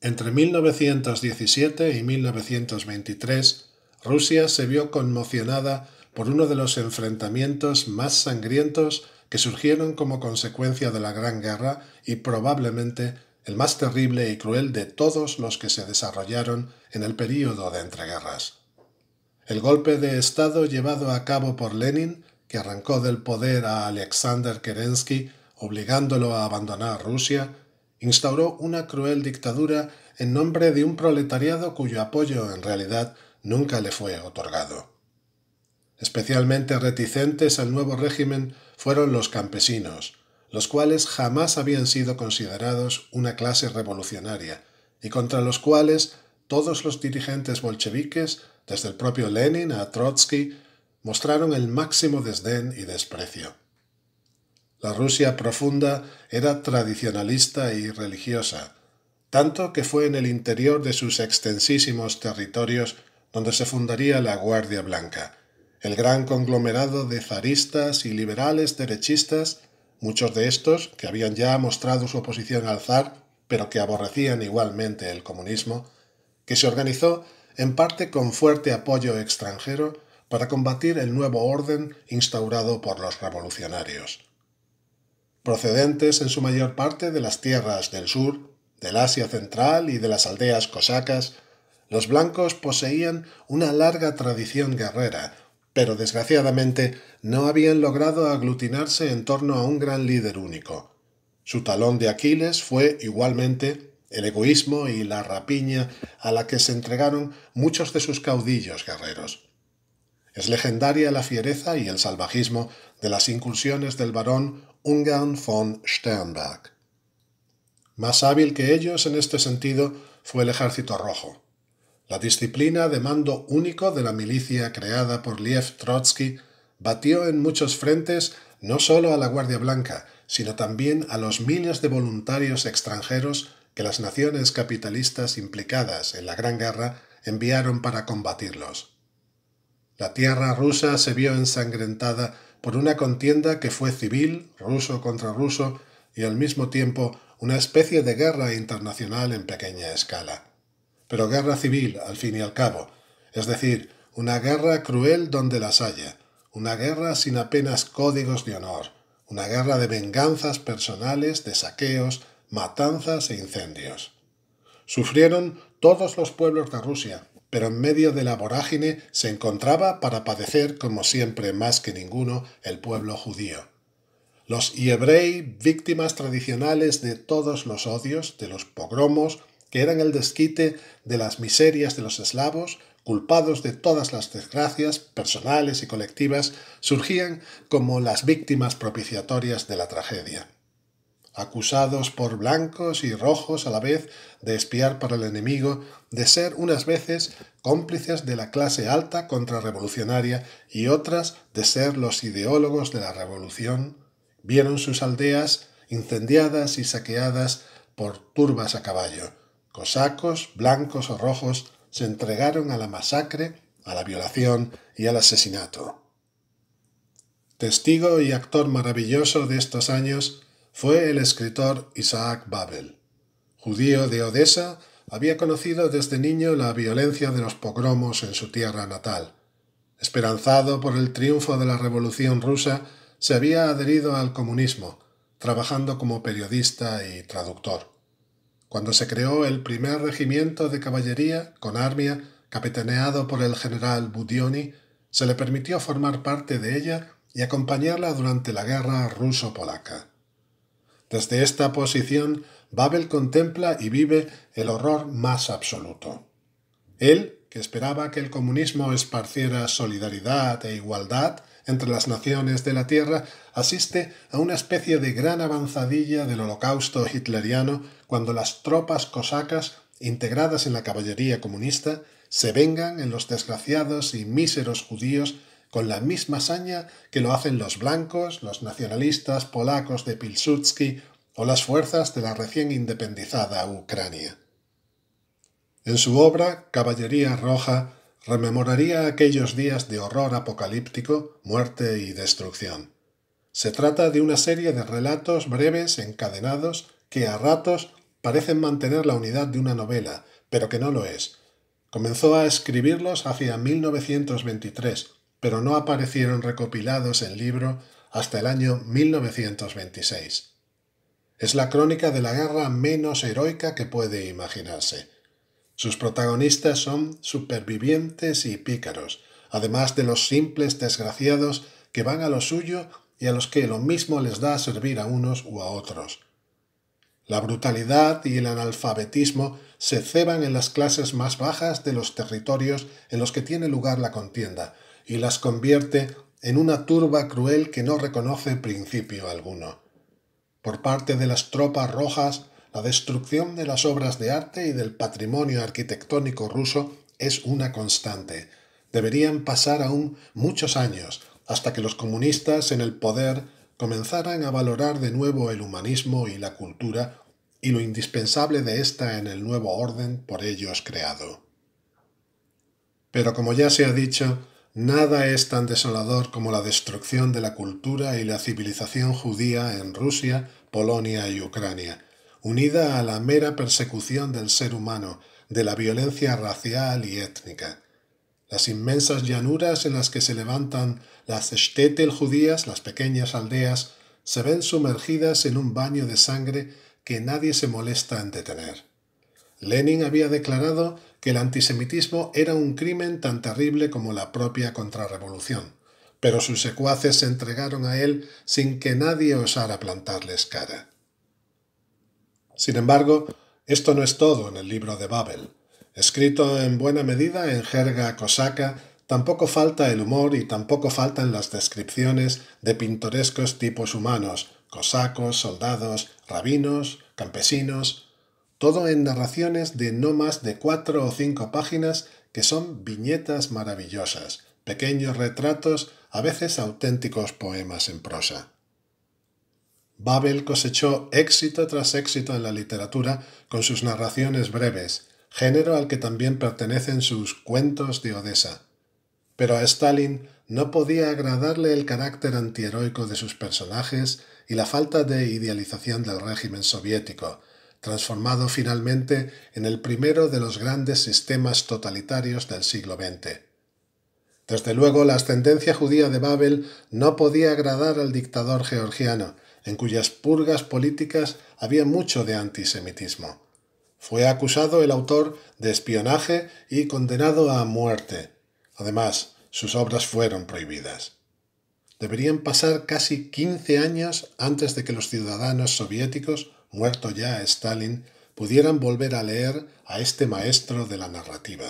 Entre 1917 y 1923, Rusia se vio conmocionada por uno de los enfrentamientos más sangrientos que surgieron como consecuencia de la Gran Guerra y probablemente el más terrible y cruel de todos los que se desarrollaron en el período de entreguerras. El golpe de Estado llevado a cabo por Lenin, que arrancó del poder a Alexander Kerensky, obligándolo a abandonar Rusia, instauró una cruel dictadura en nombre de un proletariado cuyo apoyo en realidad nunca le fue otorgado. Especialmente reticentes al nuevo régimen fueron los campesinos, los cuales jamás habían sido considerados una clase revolucionaria, y contra los cuales todos los dirigentes bolcheviques, desde el propio Lenin a Trotsky, mostraron el máximo desdén y desprecio. La Rusia profunda era tradicionalista y religiosa, tanto que fue en el interior de sus extensísimos territorios donde se fundaría la Guardia Blanca, el gran conglomerado de zaristas y liberales derechistas, muchos de estos que habían ya mostrado su oposición al zar, pero que aborrecían igualmente el comunismo, que se organizó en parte con fuerte apoyo extranjero para combatir el nuevo orden instaurado por los revolucionarios procedentes en su mayor parte de las tierras del sur, del Asia Central y de las aldeas cosacas, los blancos poseían una larga tradición guerrera, pero desgraciadamente no habían logrado aglutinarse en torno a un gran líder único. Su talón de Aquiles fue igualmente el egoísmo y la rapiña a la que se entregaron muchos de sus caudillos guerreros. Es legendaria la fiereza y el salvajismo de las incursiones del barón Ungern von Sternberg. Más hábil que ellos en este sentido fue el Ejército Rojo. La disciplina de mando único de la milicia creada por Liev Trotsky batió en muchos frentes no solo a la Guardia Blanca, sino también a los miles de voluntarios extranjeros que las naciones capitalistas implicadas en la Gran Guerra enviaron para combatirlos. La tierra rusa se vio ensangrentada por una contienda que fue civil, ruso contra ruso, y al mismo tiempo una especie de guerra internacional en pequeña escala. Pero guerra civil, al fin y al cabo, es decir, una guerra cruel donde las haya, una guerra sin apenas códigos de honor, una guerra de venganzas personales, de saqueos, matanzas e incendios. Sufrieron todos los pueblos de Rusia, pero en medio de la vorágine se encontraba para padecer, como siempre más que ninguno, el pueblo judío. Los hebrei, víctimas tradicionales de todos los odios, de los pogromos, que eran el desquite de las miserias de los eslavos, culpados de todas las desgracias personales y colectivas, surgían como las víctimas propiciatorias de la tragedia acusados por blancos y rojos a la vez de espiar para el enemigo, de ser unas veces cómplices de la clase alta contrarrevolucionaria y otras de ser los ideólogos de la revolución, vieron sus aldeas incendiadas y saqueadas por turbas a caballo. Cosacos, blancos o rojos, se entregaron a la masacre, a la violación y al asesinato. Testigo y actor maravilloso de estos años fue el escritor Isaac Babel. Judío de Odessa, había conocido desde niño la violencia de los pogromos en su tierra natal. Esperanzado por el triunfo de la Revolución rusa, se había adherido al comunismo, trabajando como periodista y traductor. Cuando se creó el primer regimiento de caballería, con armia, capitaneado por el general Budioni, se le permitió formar parte de ella y acompañarla durante la guerra ruso-polaca. Desde esta posición, Babel contempla y vive el horror más absoluto. Él, que esperaba que el comunismo esparciera solidaridad e igualdad entre las naciones de la Tierra, asiste a una especie de gran avanzadilla del holocausto hitleriano cuando las tropas cosacas, integradas en la caballería comunista, se vengan en los desgraciados y míseros judíos con la misma saña que lo hacen los blancos, los nacionalistas polacos de Pilsudski o las fuerzas de la recién independizada Ucrania. En su obra Caballería Roja rememoraría aquellos días de horror apocalíptico, muerte y destrucción. Se trata de una serie de relatos breves, encadenados, que a ratos parecen mantener la unidad de una novela, pero que no lo es. Comenzó a escribirlos hacia 1923, pero no aparecieron recopilados en libro hasta el año 1926. Es la crónica de la guerra menos heroica que puede imaginarse. Sus protagonistas son supervivientes y pícaros, además de los simples desgraciados que van a lo suyo y a los que lo mismo les da servir a unos u a otros. La brutalidad y el analfabetismo se ceban en las clases más bajas de los territorios en los que tiene lugar la contienda, y las convierte en una turba cruel que no reconoce principio alguno. Por parte de las tropas rojas, la destrucción de las obras de arte y del patrimonio arquitectónico ruso es una constante. Deberían pasar aún muchos años hasta que los comunistas en el poder comenzaran a valorar de nuevo el humanismo y la cultura y lo indispensable de ésta en el nuevo orden por ellos creado. Pero como ya se ha dicho, Nada es tan desolador como la destrucción de la cultura y la civilización judía en Rusia, Polonia y Ucrania, unida a la mera persecución del ser humano, de la violencia racial y étnica. Las inmensas llanuras en las que se levantan las Stetel judías, las pequeñas aldeas, se ven sumergidas en un baño de sangre que nadie se molesta en detener. Lenin había declarado que el antisemitismo era un crimen tan terrible como la propia contrarrevolución, pero sus secuaces se entregaron a él sin que nadie osara plantarles cara. Sin embargo, esto no es todo en el libro de Babel. Escrito en buena medida en jerga cosaca, tampoco falta el humor y tampoco faltan las descripciones de pintorescos tipos humanos, cosacos, soldados, rabinos, campesinos, todo en narraciones de no más de cuatro o cinco páginas que son viñetas maravillosas, pequeños retratos, a veces auténticos poemas en prosa. Babel cosechó éxito tras éxito en la literatura con sus narraciones breves, género al que también pertenecen sus cuentos de Odessa. Pero a Stalin no podía agradarle el carácter antiheroico de sus personajes y la falta de idealización del régimen soviético, transformado finalmente en el primero de los grandes sistemas totalitarios del siglo XX. Desde luego, la ascendencia judía de Babel no podía agradar al dictador georgiano, en cuyas purgas políticas había mucho de antisemitismo. Fue acusado el autor de espionaje y condenado a muerte. Además, sus obras fueron prohibidas. Deberían pasar casi 15 años antes de que los ciudadanos soviéticos muerto ya Stalin, pudieran volver a leer a este maestro de la narrativa.